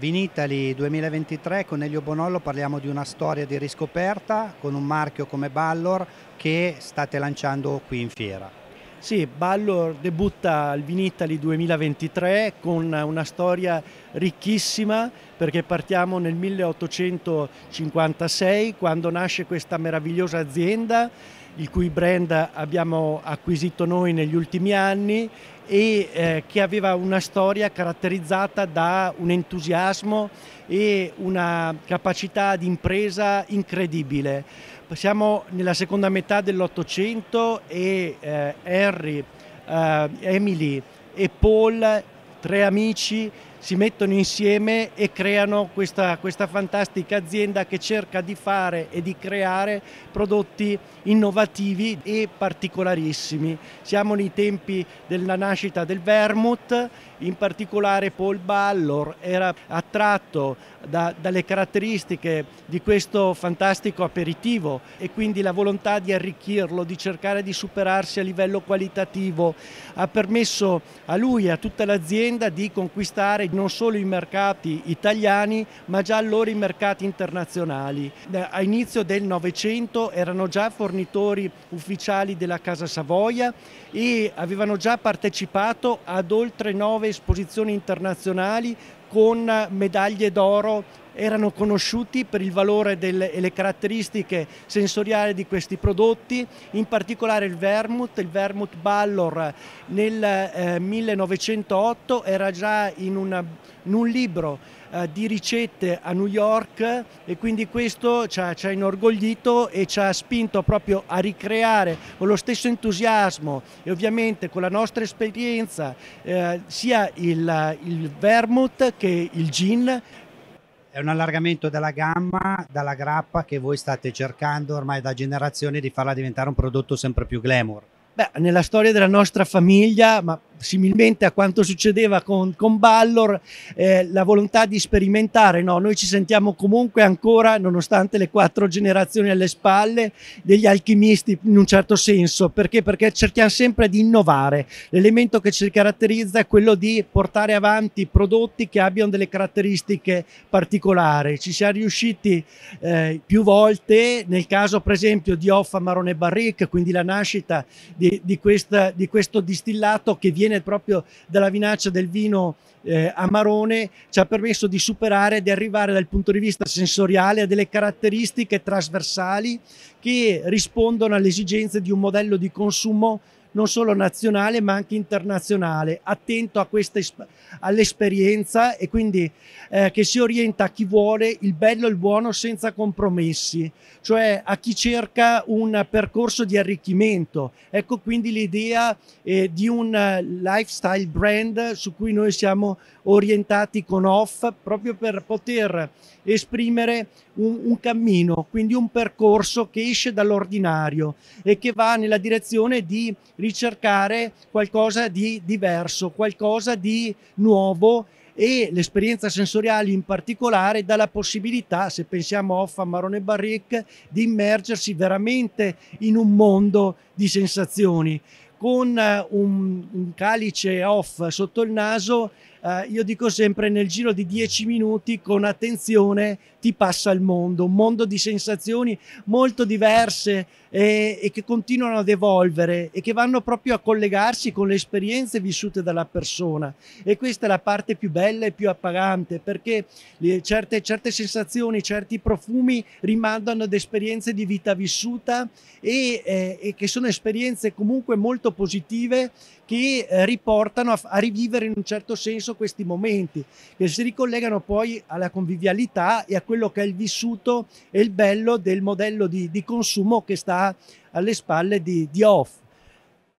Vinitali 2023 con Elio Bonollo parliamo di una storia di riscoperta con un marchio come Ballor che state lanciando qui in fiera. Sì, Ballor debutta al Vinitali 2023 con una storia ricchissima perché partiamo nel 1856 quando nasce questa meravigliosa azienda il cui brand abbiamo acquisito noi negli ultimi anni e eh, che aveva una storia caratterizzata da un entusiasmo e una capacità di impresa incredibile. Siamo nella seconda metà dell'Ottocento e eh, Harry, eh, Emily e Paul, tre amici, si mettono insieme e creano questa, questa fantastica azienda che cerca di fare e di creare prodotti innovativi e particolarissimi. Siamo nei tempi della nascita del vermouth, in particolare Paul Ballor era attratto da, dalle caratteristiche di questo fantastico aperitivo e quindi la volontà di arricchirlo, di cercare di superarsi a livello qualitativo ha permesso a lui e a tutta l'azienda di conquistare non solo i mercati italiani ma già allora i mercati internazionali. A inizio del Novecento erano già fornitori ufficiali della Casa Savoia e avevano già partecipato ad oltre nove esposizioni internazionali con medaglie d'oro erano conosciuti per il valore delle, e le caratteristiche sensoriali di questi prodotti, in particolare il Vermouth, il Vermouth Ballor nel eh, 1908 era già in, una, in un libro eh, di ricette a New York e quindi questo ci ha, ci ha inorgoglito e ci ha spinto proprio a ricreare con lo stesso entusiasmo e ovviamente con la nostra esperienza eh, sia il, il vermouth che il gin è un allargamento della gamma, dalla grappa che voi state cercando ormai da generazioni di farla diventare un prodotto sempre più glamour. Beh, nella storia della nostra famiglia, ma similmente a quanto succedeva con, con Ballor, eh, la volontà di sperimentare. No? Noi ci sentiamo comunque ancora, nonostante le quattro generazioni alle spalle, degli alchimisti in un certo senso. Perché? Perché cerchiamo sempre di innovare. L'elemento che ci caratterizza è quello di portare avanti prodotti che abbiano delle caratteristiche particolari. Ci siamo riusciti eh, più volte, nel caso per esempio di Offa Marone Barric, quindi la nascita di, di, questa, di questo distillato che viene viene proprio dalla vinaccia del vino eh, Marone ci ha permesso di superare e di arrivare dal punto di vista sensoriale a delle caratteristiche trasversali che rispondono alle esigenze di un modello di consumo non solo nazionale ma anche internazionale, attento all'esperienza e quindi eh, che si orienta a chi vuole il bello e il buono senza compromessi, cioè a chi cerca un percorso di arricchimento. Ecco quindi l'idea eh, di un eh, lifestyle brand su cui noi siamo orientati con off proprio per poter esprimere un, un cammino, quindi un percorso che esce dall'ordinario e che va nella direzione di ricercare qualcosa di diverso, qualcosa di nuovo e l'esperienza sensoriale in particolare dà la possibilità, se pensiamo off a Marone Barric, di immergersi veramente in un mondo di sensazioni con eh, un, un calice off sotto il naso eh, io dico sempre nel giro di 10 minuti con attenzione ti passa il mondo, un mondo di sensazioni molto diverse e, e che continuano ad evolvere e che vanno proprio a collegarsi con le esperienze vissute dalla persona e questa è la parte più bella e più appagante perché certe, certe sensazioni, certi profumi rimandano ad esperienze di vita vissuta e, eh, e che sono esperienze comunque molto positive che eh, riportano a, a rivivere in un certo senso attraverso questi momenti che si ricollegano poi alla convivialità e a quello che è il vissuto e il bello del modello di, di consumo che sta alle spalle di, di Off.